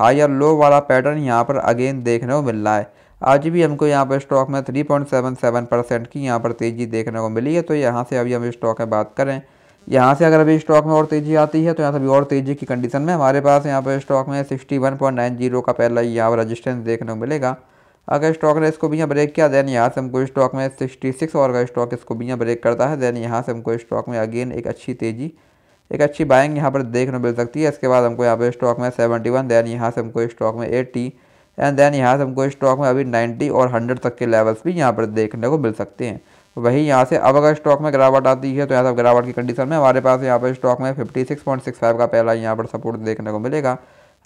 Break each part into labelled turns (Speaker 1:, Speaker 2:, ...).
Speaker 1: high और लो वाला pattern यहाँ पर अगेन देखने को मिल रहा है आज भी हमको यहाँ पर स्टॉक में 3.77 परसेंट की यहाँ पर तेज़ी देखने को मिली है तो यहाँ से अभी हम स्टॉक में बात करें यहाँ से अगर अभी स्टॉक में और तेज़ी आती है तो यहाँ से भी और तेज़ी की कंडीशन में हमारे पास यहाँ पर स्टॉक में जीरो का पहला यहाँ पर रजिस्टेंस देखने को मिलेगा अगर स्टॉक ने इसको भी यहाँ ब्रेक किया देन यहाँ से हमको स्टॉक में सिक्स और अगर स्टॉक इसको भी यहाँ ब्रेक करता है देन यहाँ से हमको स्टॉक में अगेन एक अच्छी तेज़ी एक अच्छी बाइंग यहाँ पर देखने मिल सकती है इसके बाद हमको यहाँ पर स्टॉक में सेवेंटी वन देन यहाँ से हमको स्टॉक में एट्टी एंड देन यहाँ से हमको स्टॉक में अभी नाइन्टी और हंड्रेड तक के लेवल्स भी यहाँ पर देखने को मिल सकते हैं वहीं यहाँ से अब अगर स्टॉक में गिरावट आती है तो यहाँ से गिरावट की कंडीशन में हमारे पास यहाँ पर स्टॉक में फिफ्टी का पहला यहाँ पर सपोर्ट देखने को मिलेगा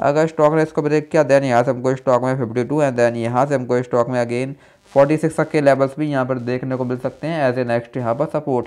Speaker 1: अगर स्टॉक ने इसको ब्रेक किया देन यहाँ से हमको स्टॉक में टू एंड देन यहाँ से हमको स्टॉक में अगेन सिक्स तक के लेवल्स भी यहाँ पर देखने को मिल सकते हैं एज ए नेक्स्ट यहाँ पर सपोर्ट